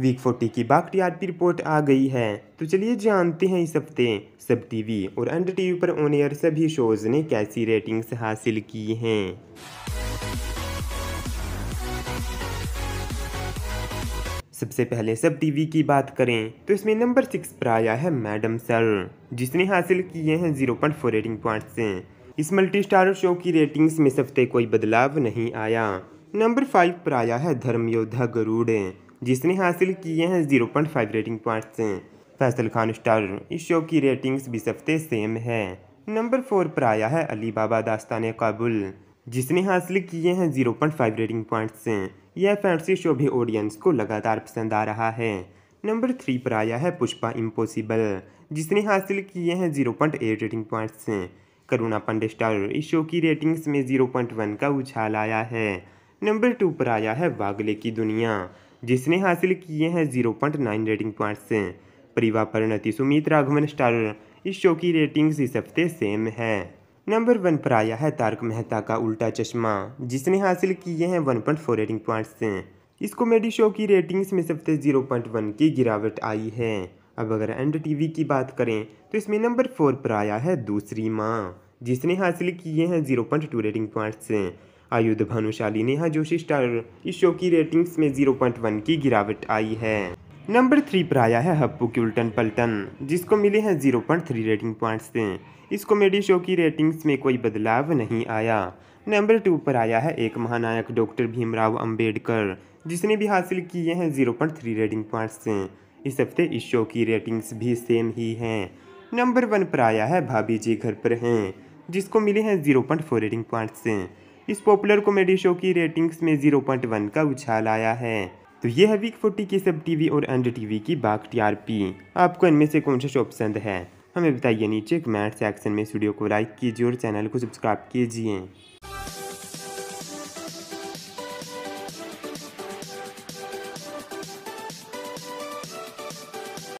week forty की बाकटी RP report आ गई है तो चलिए जानते हैं इस हफ्ते सब टीवी और अंडर टीवी पर ऑन एयर सभी शोज ने कैसी रेटिंग्स हासिल की हैं सबसे पहले सब टीवी की बात करें तो इसमें नंबर सिक्स पर आया है मैडम सर जिसने हासिल किए हैं zero point four rating point से इस मल्टी स्टार शो की रेटिंग्स में इस हफ्ते कोई बदलाव नहीं आया नंबर फाइव पर आया है धर्मयोद्धा गरुड़ जिसने हासिल किए हैं zero point five rating points Faisal Khan star इस शो की रेटिंग्स भी सबसे सेम है नंबर फोर पर आया है अली बाबा दास्तान काबुल जिसने हासिल किए हैं zero point five rating points यह फैंसी शो भी ऑडियंस को लगातार पसंद आ रहा है नंबर थ्री पर आया है पुष्पा इम्पोसिबल जिसने हासिल किए हैं zero point eight rating points Karuna Pandey star इस शो की रेटिंग्स में जीरो पॉइंट वन का उछाल आया है नंबर टू पर आया है वागले की दुनिया जिसने हासिल किए हैं zero point nine rating points परिवा परिणति सुमित राघवन स्टार इस शो की रेटिंग्स इस हफ्ते सेम है नंबर वन पर आया है तारक मेहता का उल्टा चश्मा जिसने हासिल किए हैं one point four rating points इस कॉमेडी शो की रेटिंग्स में सबसे जीरो पॉइंट वन की गिरावट आई है अब अगर एंड टीवी की बात करें तो इसमें नंबर फोर पर आया है दूसरी माँ जिसने हासिल किए हैं zero point two rating points Ayudh Bhanushali Neha Joshi star इस शो की रेटिंग्स में वन की गिरावट आई है नंबर थ्री पर आया है हप्पू की उल्टन पलटन जिसको मिले हैं zero point three rating points से इस कॉमेडी शो की रेटिंग्स में कोई बदलाव नहीं आया नंबर टू पर आया है एक महानायक डॉक्टर भीमराव अंबेडकर जिसने भी हासिल किए हैं zero point three rating points से इस हफ्ते इस शो की रेटिंग्स भी सेम ही हैं नंबर वन पर आया है भाभी जी घर पर हैं जिसको मिले हैं zero point four rating points से इस पॉपुलर कॉमेडी शो की रेटिंग्स में वन का उछाल आया है तो ये है वीक फोर्टी की सब टीवी और अंडर टीवी की बाघ टीआरपी आपको इनमें से कौन सा शो पसंद है हमें बताइए नीचे कमेंट सेक्शन में स्टूडियो को लाइक कीजिए और चैनल को सब्सक्राइब कीजिए